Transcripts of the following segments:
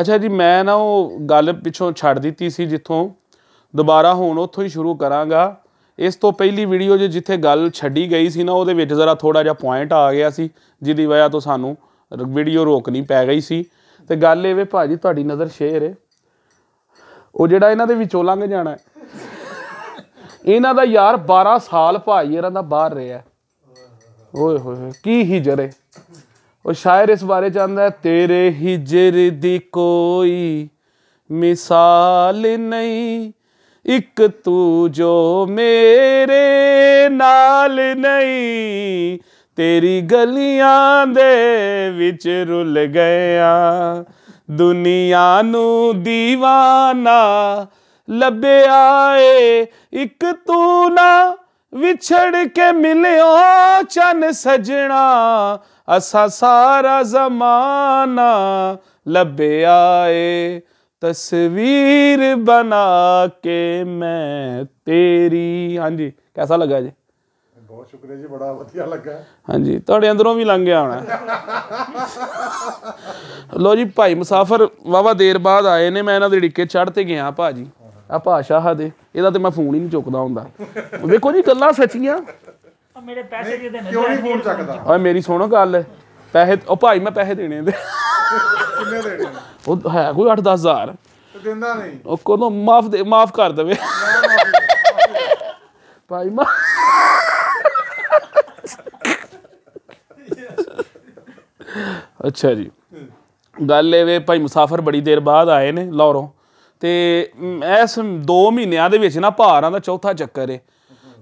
ਅੱਛਾ ਜੀ ਮੈਂ ਨਾ ਉਹ ਗੱਲ ਪਿੱਛੋਂ ਛੱਡ ਦਿੱਤੀ ਸੀ ਜਿੱਥੋਂ ਦੁਬਾਰਾ ਹੁਣ ਉੱਥੋਂ ਹੀ ਸ਼ੁਰੂ ਕਰਾਂਗਾ ਇਸ ਤੋਂ ਪਹਿਲੀ ਵੀਡੀਓ ਜੋ ਜਿੱਥੇ ਗੱਲ ਛੱਡੀ ਗਈ ਸੀ ਨਾ ਉਹਦੇ ਵਿੱਚ ਜ਼ਰਾ ਥੋੜਾ ਜਿਹਾ ਪੁਆਇੰਟ ਆ ਗਿਆ ਸੀ ਜਿਹਦੀ ਵਜ੍ਹਾ ਤੋਂ ਸਾਨੂੰ ਵੀਡੀਓ ਰੋਕਣੀ ਪੈ ਗਈ ਸੀ ਤੇ ਗੱਲ ਇਹ ਵੇ ਭਾਜੀ ਤੁਹਾਡੀ ਨਜ਼ਰ ਸ਼ੇਰ ਹੈ ਉਹ ਜਿਹੜਾ ਇਹਨਾਂ ਦੇ ਵਿੱਚੋਂ ਲੰਘ ਜਾਣਾ ਇਹਨਾਂ ਦਾ ਯਾਰ 12 ਸਾਲ ਭਾਈ ਇਹਨਾਂ ਦਾ ਬਾਹਰ ਰਿਹਾ ਓਏ ਹੋਏ ਕੀ ਹਿਜਰੇ ਉਹ ਸ਼ਾਇਰ ਇਸ ਬਾਰੇ ਜਾਣਦਾ ਤੇਰੇ ਹਿਜਰ ਦੀ ਕੋਈ ਮਿਸਾਲ ਨਹੀਂ ਇੱਕ ਤੂੰ ਜੋ ਮੇਰੇ ਨਾਲ ਨਹੀਂ ਤੇਰੀ ਗਲੀਆਂ ਦੇ ਵਿੱਚ ਰੁੱਲ ਗਿਆ ਦੁਨੀਆ ਨੂੰ دیਵਾਨਾ ਲੱਭਿਆ ਏ ਇੱਕ ਤੂੰ ਨਾ ਵਿਛੜ ਕੇ ਮਿਲਿਓ ਚੰਨ ਸਜਣਾ ਅਸਾ ਸਾਰਾ ਜ਼ਮਾਨਾ ਲੱਭਿਆ ਏ ਤਸਵੀਰ ਬਣਾ ਕੇ ਮੈਂ ਤੇਰੀ ਹਾਂਜੀ ਕਿਹਦਾ ਲੱਗਾ ਜੀ ਬਹੁਤ ਸ਼ੁਕਰੀਆ ਜੀ ਬੜਾ ਵਧੀਆ ਲੱਗਾ ਹਾਂਜੀ ਤੁਹਾਡੇ ਅੰਦਰੋਂ ਵੀ ਲੰਘ ਗਿਆ ਹੋਣਾ ਲੋ ਜੀ ਭਾਈ ਮੁਸਾਫਰ ਵਾਵਾ ਦੇਰ ਬਾਅਦ ਆਏ ਨੇ ਮੈਂ ਇਹਨਾਂ ਦੇ ਡਿੱਕੇ ਚੜ੍ਹ ਤੇ ਗਿਆ ਭਾਜੀ ਆ ਭਾਸ਼ਾ ਦੇ ਇਹਦਾ ਤੇ ਮੈਂ ਫੋਨ ਹੀ ਨਹੀਂ ਚੁੱਕਦਾ ਹੁੰਦਾ ਵੇਖੋ ਜੀ ਗੱਲਾਂ ਸੱਚੀਆਂ ਮੇਰੇ ਪੈਸੇ ਦੇ ਦੇ ਕਿਉਂ ਨਹੀਂ ਫੋਨ ਚੱਕਦਾ ਓਏ ਮੇਰੀ ਸੁਣੋ ਗੱਲ ਪੈਸੇ ਉਹ ਭਾਈ ਮੈਂ ਪੈਸੇ ਦੇਣੇ ਇਹਦੇ ਕਿੰਨੇ ਦੇਣੇ ਉਹ ਹੈ ਕੋਈ 8-10000 ਤੇ ਦਿੰਦਾ ਨਹੀਂ ਉਹ ਕੋਲੋਂ ਮਾਫ ਦੇ ਮਾਫ ਕਰ ਦੇਵੇ ਭਾਈ ਮਾ ਅੱਛਾ ਜੀ ਗੱਲ ਇਹ ਵੇ ਭਾਈ ਮੁਸਾਫਰ ਬੜੀ ਦੇਰ ਬਾਅਦ ਆਏ ਨੇ ਲਾਹੌਰੋਂ ਤੇ ਇਸ 2 ਮਹੀਨਿਆਂ ਦੇ ਵਿੱਚ ਨਾ ਭਾਰਾਂ ਦਾ ਚੌਥਾ ਚੱਕਰ ਏ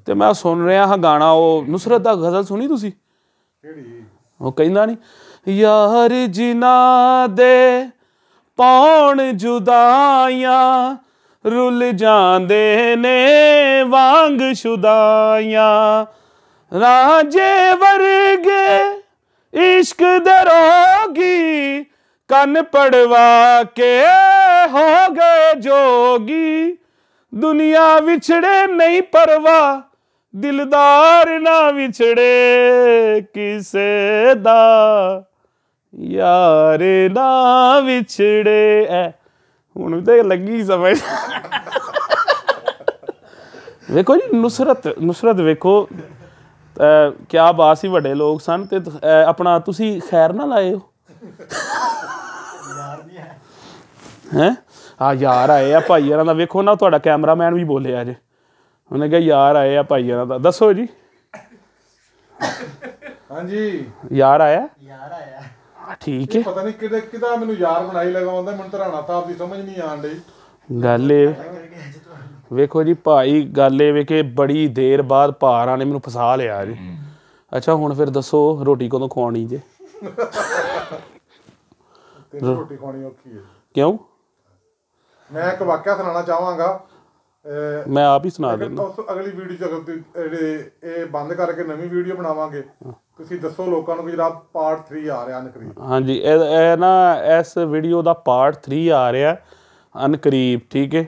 ਤੇ ਮੈਂ ਸੁਣ ਰਿਹਾ ਹਾਂ ਗਾਣਾ ਉਹ ਨੁਸਰਤ ਦਾ ਗਜ਼ਲ ਸੁਣੀ ਤੁਸੀਂ ਕਿਹੜੀ ਉਹ ਕਹਿੰਦਾ ਨਹੀਂ ਯਾਰ ਜਿਨਾ ਦੇ ਪੌਣ ਜੁਦਾਈਆਂ ਰੁੱਲ ਜਾਂਦੇ ਨੇ ਵਾਂਗ ਸ਼ੁਦਾਈਆਂ ਰਾਜੇ ਵਰਗੇ ਇਸ਼ਕ ਦੇ ਰੋਗੀ ਕੰਨ ਪੜਵਾ ਕੇ ਹੋ ਗਏ ਜੋਗੀ ਦੁਨੀਆ ਵਿਛੜੇ ਨਹੀਂ ਪਰਵਾ ਦਿਲਦਾਰ ਨਾ ਵਿਛੜੇ ਕਿਸੇ ਦਾ ਯਾਰ ਨਾ ਵਿਛੜੇ ਐ ਹੁਣ ਤੇ ਲੱਗੀ ਸਮਝ ਵੇਖੋ ਜੀ ਨੁਸਰਤ ਨੁਸਰਤ ਵੇਖੋ ਕਿਆ ਬਾਤ ਸੀ ਵੱਡੇ ਲੋਕ ਸਨ ਤੇ ਆਪਣਾ ਤੁਸੀਂ ਖੈਰ ਨਾ ਲਾਏ ਹੋ ਯਾਰ ਨਹੀਂ ਹੈ ਹੈ ਆ ਯਾਰ ਆਏ ਆ ਭਾਈ ਯਾਰਾਂ ਦਾ ਵੇਖੋ ਨਾ ਤੁਹਾਡਾ ਕੈਮਰਾਮੈਨ ਵੀ ਆ ਜੇ ਉਹਨੇ ਕਿਹਾ ਯਾਰ ਆਏ ਆ ਭਾਈ ਇਹਨਾਂ ਦਾ ਦੱਸੋ ਜੀ ਹਾਂਜੀ ਯਾਰ ਆਇਆ ਯਾਰ ਆਇਆ ਠੀਕ ਹੈ ਪਤਾ ਨਹੀਂ ਕਿਹਦੇ ਕਿਹਦਾ ਮੈਨੂੰ ਯਾਰ ਬਣਾਈ ਲਗਾਉਂਦਾ ਮੈਨੂੰ ਤਰਾਣਾ ਤਾਂ ਦੀ ਸਮਝ ਨਹੀਂ ਆਣ ਡਈ ਗੱਲ ਇਹ ਵੇਖੋ ਜੀ ਭਾਈ ਗੱਲ ਇਹ ਵੇ ਕਿ ਬੜੀ ਦੇਰ ਬਾਅਦ ਭਾਰਾਂ ਨੇ ਮੈਨੂੰ ਫਸਾ ਲਿਆ ਜੀ ਅੱਛਾ ਹੁਣ ਫਿਰ ਦੱਸੋ ਰੋਟੀ ਕਦੋਂ ਖਵਾਉਣੀ ਜੇ ਰੋਟੀ ਖਵਾਉਣੀ ਔਖੀ ਹੈ ਕਿਉਂ ਮੈਂ ਇੱਕ ਵਾਕਿਆ ਸੁਣਾਉਣਾ ਚਾਹਾਂਗਾ ਮੈਂ ਆਪ ਹੀ ਸੁਣਾ ਦਿੰਦਾ ਅਗਲੀ ਵੀਡੀਓ ਚ ਅਗਰ ਜਿਹੜੇ ਇਹ ਬੰਦ ਕਰਕੇ ਨਵੀਂ ਵੀਡੀਓ ਬਣਾਵਾਂਗੇ ਤੁਸੀਂ ਦੱਸੋ ਲੋਕਾਂ ਨੂੰ ਕਿ ਜਿਹੜਾ ਪਾਰਟ 3 ਆ ਰਿਹਾ ਅਨਕਰੀਬ ਹਾਂਜੀ ਇਹ ਇਹ ਨਾ ਇਸ ਵੀਡੀਓ ਦਾ ਪਾਰਟ 3 ਆ ਰਿਹਾ ਅਨਕਰੀਬ ਠੀਕ ਹੈ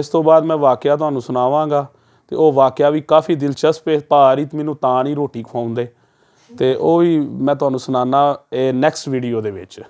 ਇਸ ਤੋਂ ਬਾਅਦ ਮੈਂ ਵਾਕਿਆ ਤੁਹਾਨੂੰ ਸੁਣਾਵਾਂਗਾ ਤੇ ਉਹ ਵਾਕਿਆ ਵੀ ਕਾਫੀ ਦਿਲਚਸਪ ਹੈ ਭਾਰੀ ਮੈਨੂੰ ਤਾਂ ਨਹੀਂ ਰੋਟੀ ਖਵਾਉਂਦੇ ਤੇ ਉਹ ਵੀ ਮੈਂ ਤੁਹਾਨੂੰ ਸੁਣਾਣਾ ਇਹ ਨੈਕਸਟ ਵੀਡੀਓ ਦੇ ਵਿੱਚ